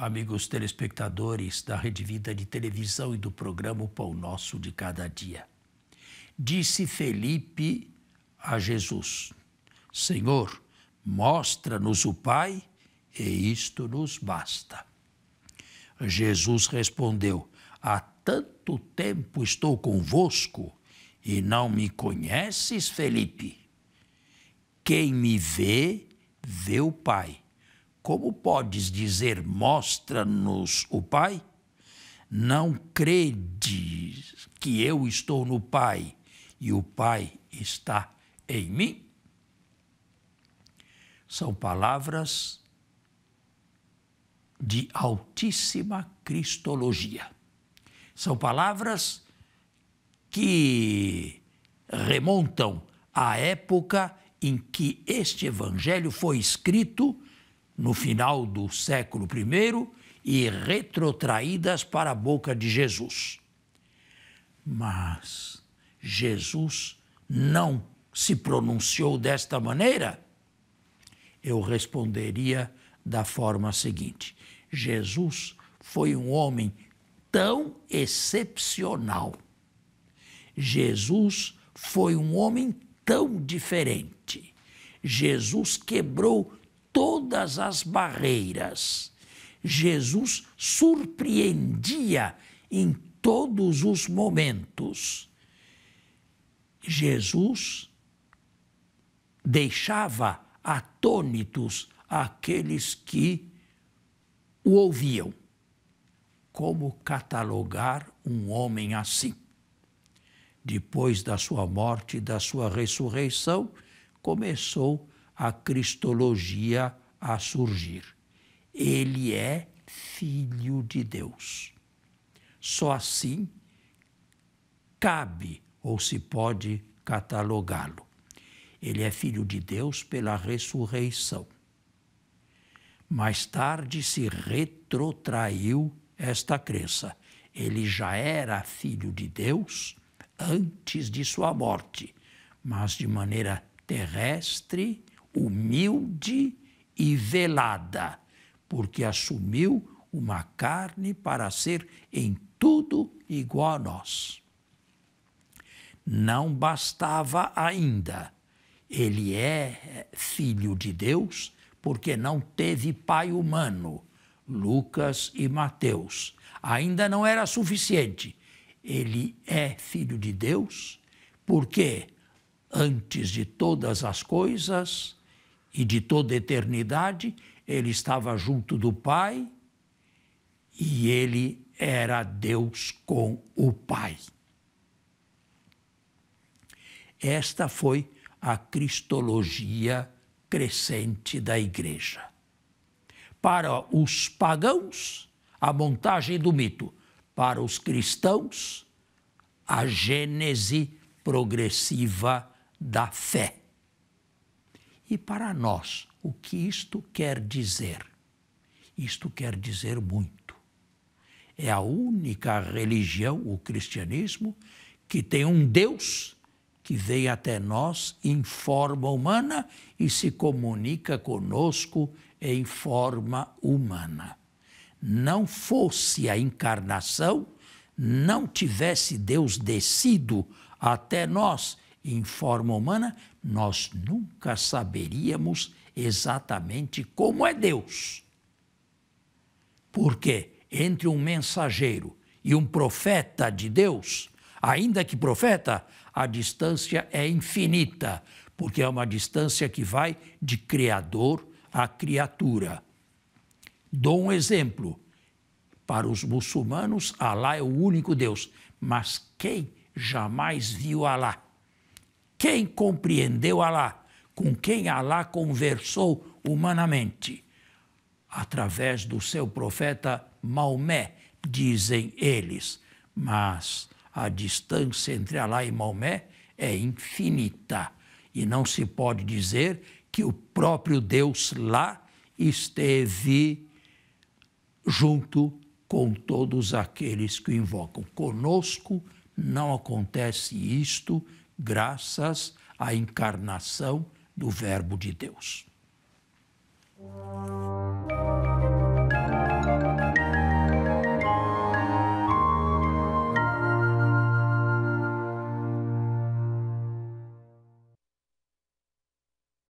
amigos telespectadores da Rede Vida de televisão e do programa o Pão Nosso de Cada Dia. Disse Felipe a Jesus: Senhor, mostra-nos o Pai e isto nos basta. Jesus respondeu: Há tanto tempo estou convosco e não me conheces, Felipe. Quem me vê, vê o Pai. Como podes dizer, mostra-nos o Pai? Não credes que eu estou no Pai e o Pai está em mim? São palavras de altíssima cristologia. São palavras que remontam à época em que este evangelho foi escrito no final do século I e retrotraídas para a boca de Jesus. Mas Jesus não se pronunciou desta maneira? Eu responderia da forma seguinte: Jesus foi um homem tão excepcional. Jesus foi um homem tão diferente. Jesus quebrou todas as barreiras. Jesus surpreendia em todos os momentos. Jesus deixava atônitos aqueles que o ouviam. Como catalogar um homem assim? Depois da sua morte e da sua ressurreição, começou a cristologia a surgir. Ele é filho de Deus. Só assim cabe ou se pode catalogá-lo. Ele é filho de Deus pela ressurreição. Mais tarde se retrotraiu esta crença. Ele já era filho de Deus antes de sua morte, mas de maneira terrestre humilde e velada, porque assumiu uma carne para ser em tudo igual a nós. Não bastava ainda. Ele é filho de Deus porque não teve pai humano. Lucas e Mateus. Ainda não era suficiente. Ele é filho de Deus porque, antes de todas as coisas, e de toda eternidade, ele estava junto do Pai e ele era Deus com o Pai. Esta foi a cristologia crescente da Igreja. Para os pagãos, a montagem do mito. Para os cristãos, a gênese progressiva da fé. E para nós, o que isto quer dizer? Isto quer dizer muito. É a única religião, o cristianismo, que tem um Deus que vem até nós em forma humana e se comunica conosco em forma humana. Não fosse a encarnação, não tivesse Deus descido até nós em forma humana, nós nunca saberíamos exatamente como é Deus. Porque entre um mensageiro e um profeta de Deus, ainda que profeta, a distância é infinita, porque é uma distância que vai de Criador a criatura. Dou um exemplo. Para os muçulmanos, Alá é o único Deus. Mas quem jamais viu Alá? Quem compreendeu Alá? Com quem Alá conversou humanamente? Através do seu profeta Maomé, dizem eles. Mas a distância entre Alá e Maomé é infinita. E não se pode dizer que o próprio Deus lá esteve junto com todos aqueles que o invocam. Conosco não acontece isto graças à encarnação do Verbo de Deus.